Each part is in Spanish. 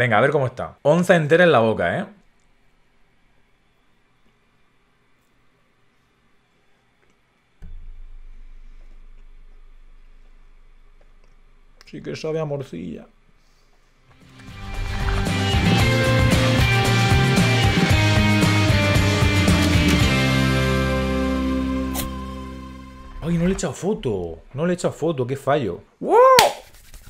Venga, a ver cómo está. Onza entera en la boca, ¿eh? Sí que sabe a morcilla. Ay, no le he echado foto. No le he echado foto, qué fallo. ¡Wow!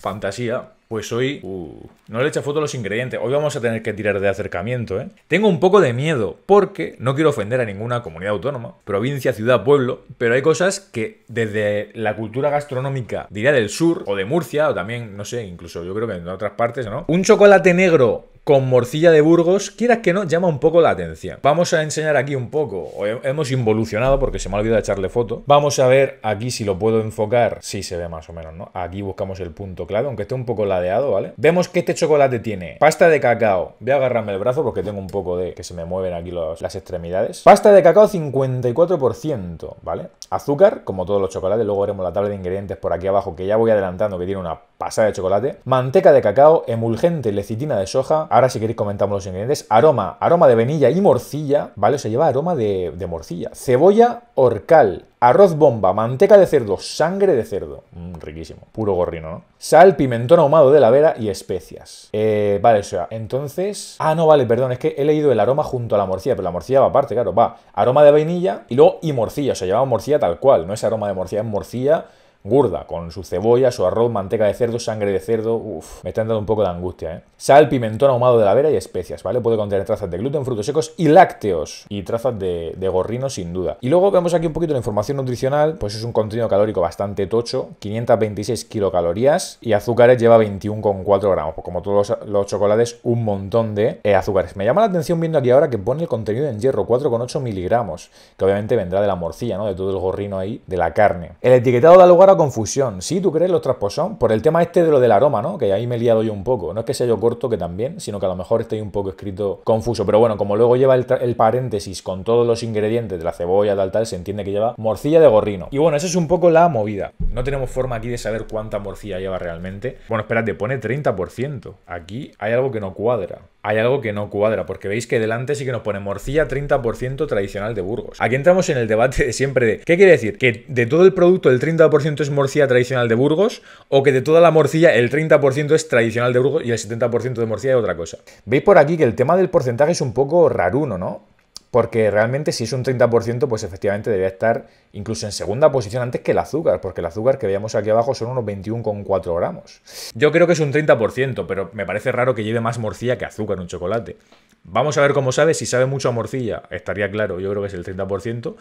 Fantasía. Pues hoy uh, no le echa foto a los ingredientes. Hoy vamos a tener que tirar de acercamiento, ¿eh? Tengo un poco de miedo porque no quiero ofender a ninguna comunidad autónoma, provincia, ciudad, pueblo, pero hay cosas que desde la cultura gastronómica, diría del sur o de Murcia o también, no sé, incluso yo creo que en otras partes, ¿no? Un chocolate negro con morcilla de Burgos, quieras que no, llama un poco la atención. Vamos a enseñar aquí un poco. Hemos involucionado porque se me ha olvidado echarle foto. Vamos a ver aquí si lo puedo enfocar. Sí, se ve más o menos, ¿no? Aquí buscamos el punto clave, aunque esté un poco ladeado, ¿vale? Vemos que este chocolate tiene pasta de cacao. Voy a agarrarme el brazo porque tengo un poco de... que se me mueven aquí las extremidades. Pasta de cacao 54%, ¿vale? azúcar, como todos los chocolates, luego veremos la tabla de ingredientes por aquí abajo que ya voy adelantando que tiene una pasada de chocolate, manteca de cacao, emulgente, lecitina de soja, ahora si queréis comentamos los ingredientes, aroma, aroma de venilla y morcilla, ¿vale? Se lleva aroma de, de morcilla, cebolla, orcal, Arroz bomba, manteca de cerdo, sangre de cerdo. Mm, riquísimo, puro gorrino, ¿no? Sal, pimentón ahumado de la vera y especias. Eh, vale, o sea, entonces. Ah, no, vale, perdón, es que he leído el aroma junto a la morcilla, pero la morcilla va aparte, claro, va. Aroma de vainilla y luego y morcilla, o sea, llevaba morcilla tal cual, no es aroma de morcilla, es morcilla Gurda, con su cebolla, su arroz, manteca de cerdo, sangre de cerdo. Uf, me están dando un poco de angustia, ¿eh? Sal, pimentón ahumado de la vera y especias, ¿vale? Puede contener trazas de gluten, frutos secos y lácteos. Y trazas de, gorrino, sin duda. Y luego vemos aquí un poquito la información nutricional. Pues es un contenido calórico bastante tocho, 526 kilocalorías. Y azúcares lleva 21,4 gramos. Pues como todos los, chocolates, un montón de eh, azúcares. Me llama la atención viendo aquí ahora que pone el contenido en hierro, 4,8 miligramos. Que obviamente vendrá de la morcilla, ¿no? De todo el gorrino ahí, de la carne. El etiquetado da lugar confusión. si tú crees los trasposón por el tema este de lo del aroma, ¿no? Que ahí me he liado yo un poco. No es que sea yo corto, que también, sino que a lo mejor estoy un poco escrito confuso. Pero bueno, como luego lleva el, paréntesis con todos los ingredientes de la cebolla, tal, tal, se entiende que lleva morcilla de gorrino. Y bueno, esa es un poco la movida. No tenemos forma aquí de saber cuánta morcilla lleva realmente. Bueno, espérate, pone 30%. Aquí hay algo que no cuadra. Hay algo que no cuadra, porque veis que delante sí que nos pone morcilla 30% tradicional de Burgos. Aquí entramos en el debate de siempre de, ¿qué quiere decir? ¿Que de todo el producto el 30% es morcilla tradicional de Burgos o que de toda la morcilla el 30% es tradicional de Burgos y el 70% de morcilla es otra cosa. Veis por aquí que el tema del porcentaje es un poco raruno, ¿no? Porque realmente si es un 30%, pues efectivamente debería estar incluso en segunda posición antes que el azúcar, porque el azúcar que veíamos aquí abajo son unos 21,4 gramos. Yo creo que es un 30%, pero me parece raro que lleve más morcilla que azúcar en un chocolate. Vamos a ver cómo sabe. Si sabe mucho a morcilla, estaría claro. Yo creo que es el 30%.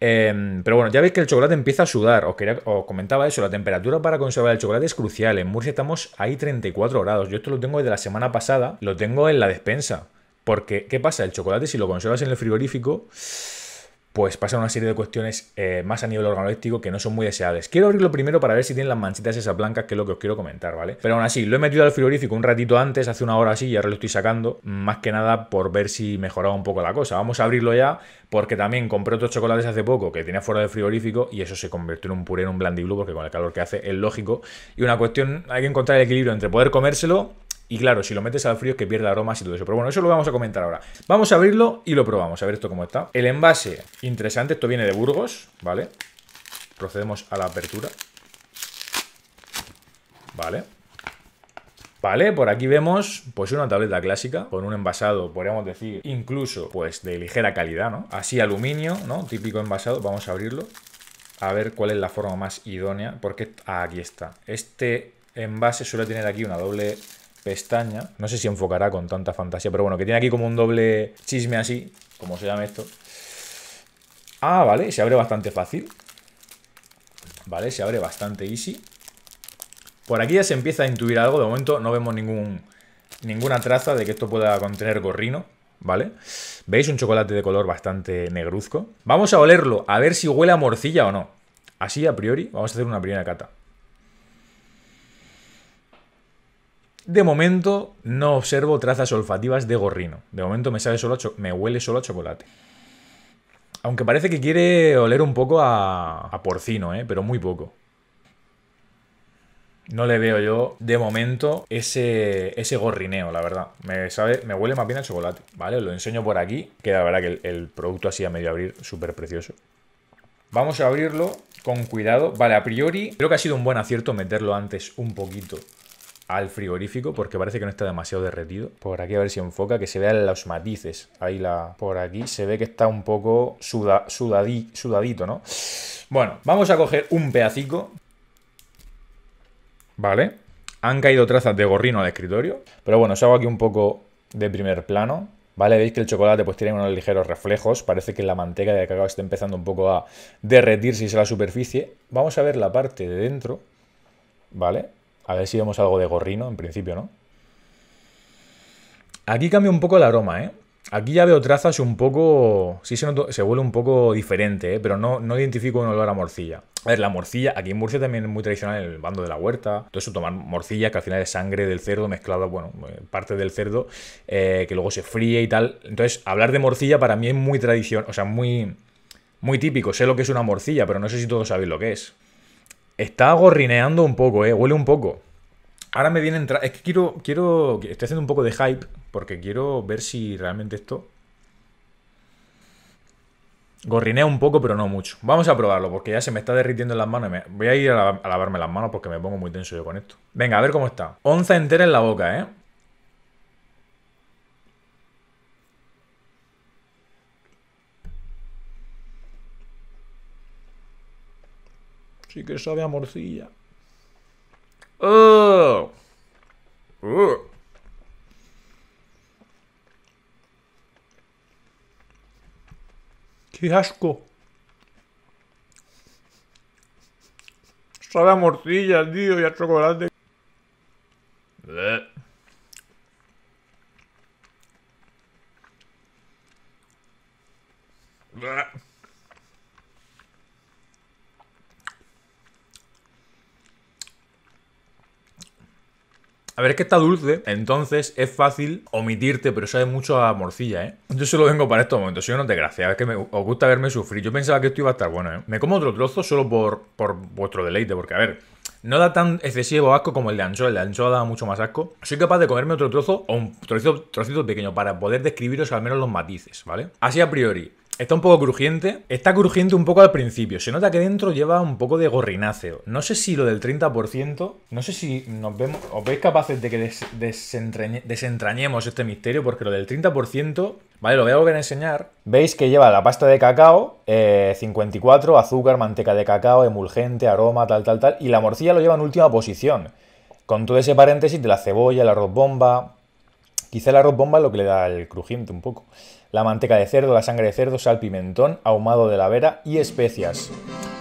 Em, pero bueno, ya veis que el chocolate empieza a sudar. Os, os, comentaba eso. La temperatura para conservar el chocolate es crucial. En Murcia estamos ahí 34 grados. Yo esto lo tengo desde la semana pasada. Lo tengo en la despensa. Porque, ¿qué pasa? El chocolate, si lo conservas en el frigorífico pues pasan una serie de cuestiones eh, más a nivel organoléctico que no son muy deseables. Quiero abrirlo primero para ver si tienen las manchitas esas blancas, que es lo que os quiero comentar, ¿vale? Pero aún así, lo he metido al frigorífico un ratito antes, hace una hora así, y ahora lo estoy sacando, más que nada por ver si mejoraba un poco la cosa. Vamos a abrirlo ya, porque también compré otros chocolates hace poco que tenía fuera del frigorífico y eso se convirtió en un puré, en un blandiblu, porque con el calor que hace es lógico. Y una cuestión, hay que encontrar el equilibrio entre poder comérselo y claro, si lo metes al frío es que pierde aromas y todo eso. Pero bueno, eso lo vamos a comentar ahora. Vamos a abrirlo y lo probamos. A ver esto cómo está. El envase, interesante. Esto viene de Burgos, ¿vale? Procedemos a la apertura. Vale. Vale, por aquí vemos pues una tableta clásica con un envasado, podríamos decir, incluso pues de ligera calidad, ¿no? Así aluminio, ¿no? Típico envasado, vamos a abrirlo a ver cuál es la forma más idónea, porque aquí está. Este envase suele tener aquí una doble pestaña. No sé si enfocará con tanta fantasía, pero bueno, que tiene aquí como un doble chisme así, como se llama esto. Ah, vale, se abre bastante fácil. Vale, se abre bastante easy. Por aquí ya se empieza a intuir algo. De momento no vemos ningún, ninguna traza de que esto pueda contener gorrino. ¿Vale? ¿Veis un chocolate de color bastante negruzco? Vamos a olerlo, a ver si huele a morcilla o no. Así a priori, vamos a hacer una primera cata. De momento no observo trazas olfativas de gorrino. De momento me sabe solo a me huele solo a chocolate. Aunque parece que quiere oler un poco a, porcino, ¿eh? pero muy poco. No le veo yo, de momento, ese, ese gorrineo, la verdad. Me sabe, me huele más bien a chocolate, ¿vale? lo enseño por aquí, que la verdad que el, producto así a medio abrir, súper precioso. Vamos a abrirlo con cuidado. Vale, a priori, creo que ha sido un buen acierto meterlo antes un poquito al frigorífico porque parece que no está demasiado derretido. Por aquí a ver si enfoca, que se vean los matices. Ahí la... Por aquí se ve que está un poco sudadito, ¿no? Bueno, vamos a coger un pedacito. Vale. Han caído trazas de gorrino al escritorio. Pero bueno, os hago aquí un poco de primer plano. ¿Vale? Veis que el chocolate pues tiene unos ligeros reflejos. Parece que la manteca de cacao está empezando un poco a derretirse a la superficie. Vamos a ver la parte de dentro. ¿Vale? A ver si vemos algo de gorrino, en principio, ¿no? Aquí cambia un poco el aroma, ¿eh? Aquí ya veo trazas un poco... Sí se, vuelve huele un poco diferente, ¿eh? pero no, no identifico un olor a morcilla. A ver, la morcilla, aquí en Murcia también es muy tradicional el bando de la huerta. Todo eso, tomar morcilla, que al final es sangre del cerdo mezclada, bueno, eh, parte del cerdo, eh, que luego se fríe y tal. Entonces, hablar de morcilla para mí es muy tradicional... o sea, muy, muy típico. Sé lo que es una morcilla, pero no sé si todos sabéis lo que es. Está gorrineando un poco, ¿eh? Huele un poco. Ahora me viene entrar... Es que quiero, quiero... Estoy haciendo un poco de hype porque quiero ver si realmente esto... Gorrinea un poco, pero no mucho. Vamos a probarlo, porque ya se me está derritiendo en las manos. Voy a ir a, a lavarme las manos porque me pongo muy tenso yo con esto. Venga, a ver cómo está. Onza entera en la boca, ¿eh? que sabe a morcilla. Oh. ¡Oh! ¡Qué asco! Sabe a morcilla, tío, y a chocolate. es que está dulce, entonces es fácil omitirte, pero sabe mucho a morcilla, ¿eh? Yo solo vengo para estos momentos, soy no desgracia. es que os gusta verme sufrir. Yo pensaba que esto iba a estar bueno, ¿eh? Me como otro trozo solo por, por vuestro deleite, porque a ver, no da tan excesivo asco como el de anchoa, el de anchoa da mucho más asco. Soy capaz de comerme otro trozo o un trocito, trocito pequeño para poder describiros al menos los matices, ¿vale? Así a priori, Está un poco crujiente. Está crujiente un poco al principio. Se nota que dentro lleva un poco de gorrináceo. No sé si lo del 30%, no sé si nos vemos, os veis capaces de que desentrañemos este misterio, porque lo del 30%, vale, lo voy a volver a enseñar. Veis que lleva la pasta de cacao, 54, eh, azúcar, manteca de cacao, emulgente, aroma, tal, tal, tal. Y la morcilla lo lleva en última posición. Con todo ese paréntesis de la cebolla, el arroz bomba, Quizá el arroz bomba es lo que le da el crujiente un poco. La manteca de cerdo, la sangre de cerdo, sal, pimentón, ahumado de la vera y especias.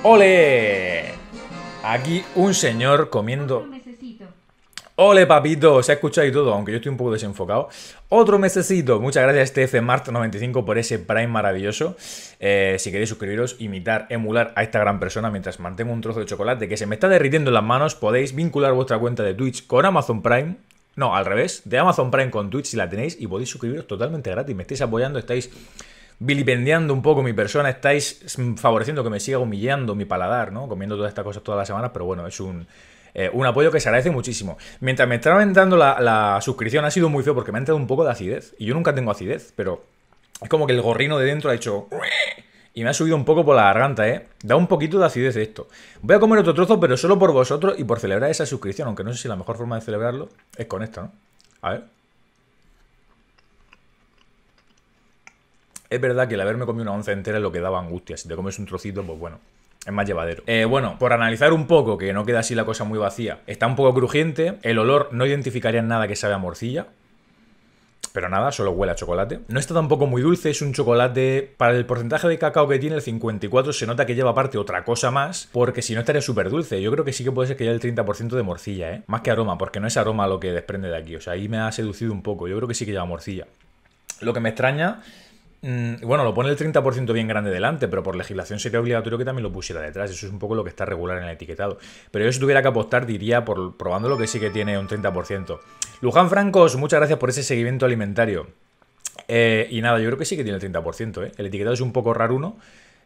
¡Ole! Aquí un señor comiendo... Ole, papito, se ha escuchado y todo, aunque yo estoy un poco desenfocado. Otro mesecito. Muchas gracias, Mart 95 por ese Prime maravilloso. Eh, si queréis suscribiros, imitar, emular a esta gran persona mientras mantengo un trozo de chocolate que se me está derritiendo en las manos, podéis vincular vuestra cuenta de Twitch con Amazon Prime no, al revés, de Amazon Prime con Twitch si la tenéis y podéis suscribiros totalmente gratis. Me estáis apoyando, estáis vilipendiando un poco mi persona, estáis favoreciendo que me siga humillando mi paladar, ¿no? Comiendo todas estas cosas todas las semanas, pero bueno, es un... Eh, un apoyo que se agradece muchísimo. Mientras me estaban dando la, la, suscripción ha sido muy feo porque me ha entrado un poco de acidez. Y yo nunca tengo acidez, pero es como que el gorrino de dentro ha hecho y me ha subido un poco por la garganta, ¿eh? Da un poquito de acidez esto. Voy a comer otro trozo, pero solo por vosotros y por celebrar esa suscripción, aunque no sé si la mejor forma de celebrarlo es con esta, ¿no? A ver. Es verdad que el haberme comido una onza entera es lo que daba angustia. Si te comes un trocito, pues bueno, es más llevadero. Eh, bueno, por analizar un poco, que no queda así la cosa muy vacía, está un poco crujiente, el olor no identificaría nada que sabe a morcilla, pero nada, solo huele a chocolate. No está tampoco muy dulce, es un chocolate... Para el porcentaje de cacao que tiene, el 54, se nota que lleva aparte otra cosa más, porque si no estaría súper dulce. Yo creo que sí que puede ser que haya el 30% de morcilla, ¿eh? Más que aroma, porque no es aroma lo que desprende de aquí. O sea, ahí me ha seducido un poco. Yo creo que sí que lleva morcilla. Lo que me extraña Mm, bueno, lo pone el 30% bien grande delante, pero por legislación sería obligatorio que también lo pusiera detrás. Eso es un poco lo que está regular en el etiquetado. Pero yo si tuviera que apostar diría por probando lo que sí que tiene un 30%. Luján Francos, muchas gracias por ese seguimiento alimentario. Eh, y nada, yo creo que sí que tiene el 30%. ¿eh? El etiquetado es un poco raro uno.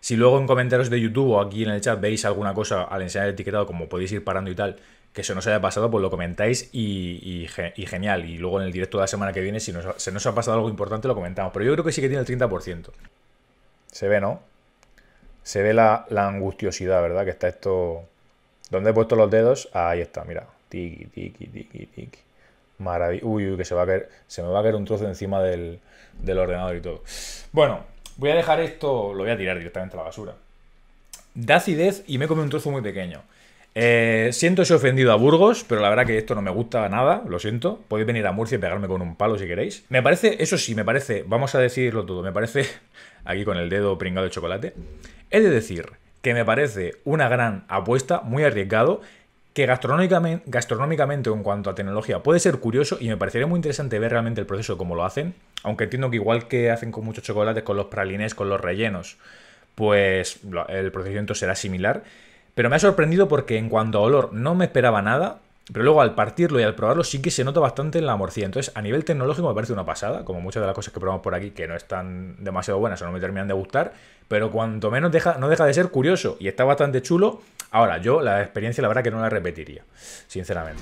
Si luego en comentarios de YouTube o aquí en el chat veis alguna cosa al enseñar el etiquetado, como podéis ir parando y tal, que eso no se haya pasado, pues lo comentáis y, genial. Y luego en el directo de la semana que viene, si se nos ha pasado algo importante, lo comentamos. Pero yo creo que sí que tiene el 30%. Se ve, ¿no? Se ve la, angustiosidad, ¿verdad? Que está esto... ¿Dónde he puesto los dedos? Ahí está, mira. Tiki, tiki, tiki, tiki. Maravilloso. Uy, uy, que se, va a caer, se me va a caer un trozo encima del, ordenador y todo. Bueno, voy a dejar esto... Lo voy a tirar directamente a la basura. Da acidez y me come un trozo muy pequeño. Eh, siento si ofendido a Burgos, pero la verdad que esto no me gusta nada, lo siento. Podéis venir a Murcia y pegarme con un palo si queréis. Me parece, eso sí, me parece, vamos a decirlo todo, me parece, aquí con el dedo pringado de chocolate, he de decir que me parece una gran apuesta, muy arriesgado, que gastronómicamente, gastronómicamente en cuanto a tecnología puede ser curioso y me parecería muy interesante ver realmente el proceso de cómo lo hacen, aunque entiendo que igual que hacen con muchos chocolates, con los pralines, con los rellenos, pues el procedimiento será similar pero me ha sorprendido porque en cuanto a olor no me esperaba nada, pero luego al partirlo y al probarlo sí que se nota bastante en la morcilla. Entonces, a nivel tecnológico me parece una pasada, como muchas de las cosas que probamos por aquí que no están demasiado buenas o no me terminan de gustar, pero cuanto menos deja, no deja de ser curioso y está bastante chulo. Ahora, yo la experiencia la verdad que no la repetiría, sinceramente.